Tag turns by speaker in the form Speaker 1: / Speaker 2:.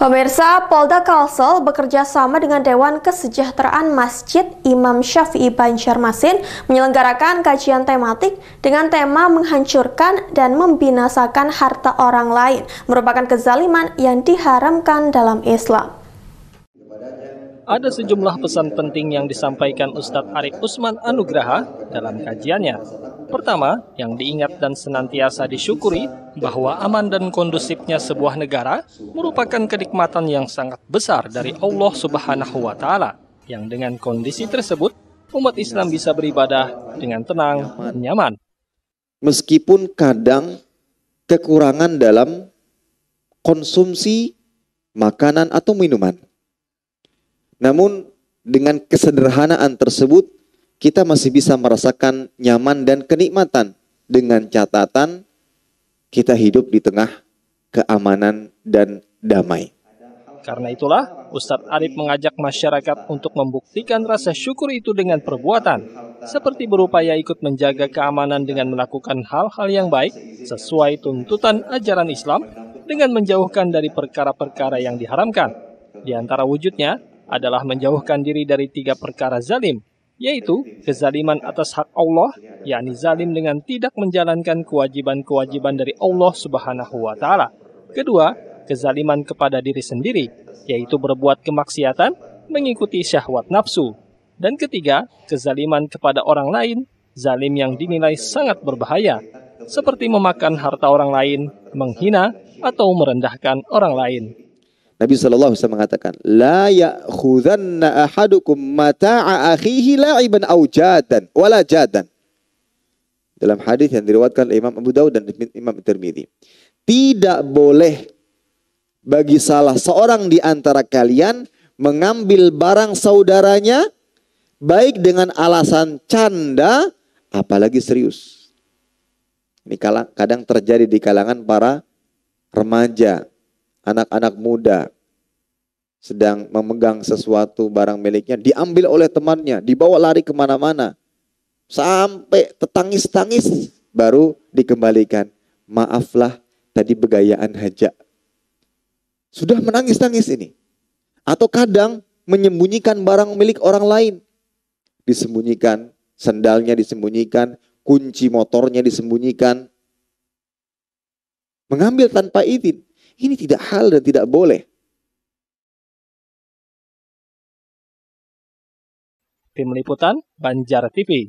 Speaker 1: Pemirsa Polda Kalsel bekerja sama dengan Dewan Kesejahteraan Masjid Imam Syafi'i Banjarmasin menyelenggarakan kajian tematik dengan tema menghancurkan dan membinasakan harta orang lain merupakan kezaliman yang diharamkan dalam Islam
Speaker 2: ada sejumlah pesan penting yang disampaikan Ustadz Arif Usman Anugraha dalam kajiannya. Pertama, yang diingat dan senantiasa disyukuri bahwa aman dan kondusifnya sebuah negara merupakan kenikmatan yang sangat besar dari Allah Subhanahu wa taala yang dengan kondisi tersebut umat Islam bisa beribadah dengan tenang dan nyaman.
Speaker 3: Meskipun kadang kekurangan dalam konsumsi makanan atau minuman namun dengan kesederhanaan tersebut kita masih bisa merasakan nyaman dan kenikmatan dengan catatan kita hidup di tengah keamanan dan damai.
Speaker 2: Karena itulah, Ustadz Arif mengajak masyarakat untuk membuktikan rasa syukur itu dengan perbuatan, seperti berupaya ikut menjaga keamanan dengan melakukan hal-hal yang baik sesuai tuntutan ajaran Islam dengan menjauhkan dari perkara-perkara yang diharamkan. Di antara wujudnya, adalah menjauhkan diri dari tiga perkara zalim, yaitu kezaliman atas hak Allah, yakni zalim dengan tidak menjalankan kewajiban-kewajiban dari Allah Subhanahu wa taala. Kedua, kezaliman kepada diri sendiri, yaitu berbuat kemaksiatan, mengikuti syahwat nafsu. Dan ketiga, kezaliman kepada orang lain, zalim yang dinilai sangat berbahaya, seperti memakan harta orang lain, menghina, atau merendahkan orang lain.
Speaker 3: Nabi SAW alaihi wasallam mengatakan, "La ya'khudhanna ahadukum mata'a akhihi la'iban au jadan wala jadan." Dalam hadis yang diriwayatkan oleh Imam Abu Daud dan Imam Tirmidzi. Tidak boleh bagi salah seorang di antara kalian mengambil barang saudaranya baik dengan alasan canda apalagi serius. Ini kadang terjadi di kalangan para remaja anak-anak muda sedang memegang sesuatu barang miliknya diambil oleh temannya dibawa lari kemana-mana sampai tetangis-tangis baru dikembalikan maaflah tadi begayaan hajak sudah menangis-tangis ini atau kadang menyembunyikan barang milik orang lain disembunyikan sendalnya disembunyikan kunci motornya disembunyikan mengambil tanpa izin ini tidak hal dan tidak boleh.
Speaker 2: Tim Liputan Banjar TV